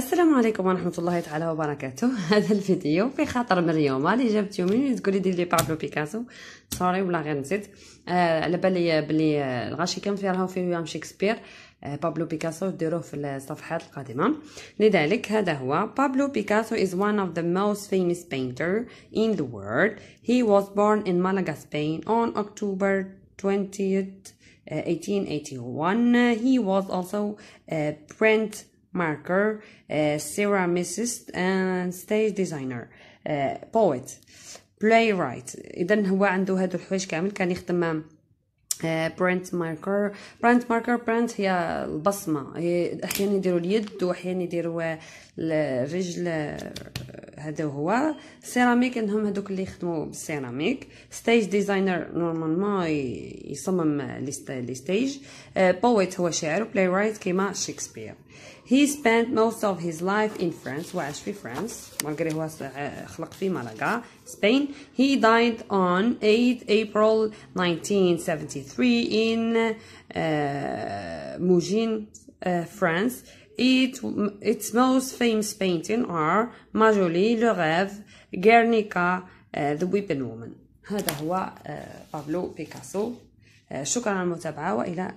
السلام عليكم ورحمة الله تعالى وبركاته هذا الفيديو في خاطر مريومة اللي جابت يومين تقولي دير لي بابلو بيكاسو سوري ولا غير نسيت آه على بالي بلي الغاشي كان في راهو في ويليام شكسبير آه بابلو بيكاسو ديروه في الصفحات القادمة لذلك هذا هو بابلو بيكاسو is one of the most famous painter in the world he was born in Malaga Spain on October 20th 1881 uh, he was also a print marker, uh, ceramicist and stage designer, uh, poet, playwright. إذا هو عنده هاد الحوايج كامل كان يخدم براند ماركر براند ماركر براند هي البصمه احيانا يديروا اليد واحيانا يديروا الرجل هذا هو سيراميك انهم هذوك اللي يخدموا بالسيراميك ستيج ديزاينر نورمالمون يصمم لي ستيج بويت هو شاعر بلاي رايت كيما شكسبير هي سبنت موست اوف هيز لايف ان France وعاش في فرنسا مالغري هو آه، خلق في مالاغا سبين هي دايد اون 8 ابريل 1973 3 in uh, Mougin, uh, France. It, its most famous painting are Majoli, Le Rêve, Guernica, uh, The Weeping Woman. هذا هو بابلو بيكاسو شكرا على المتابعة وإلى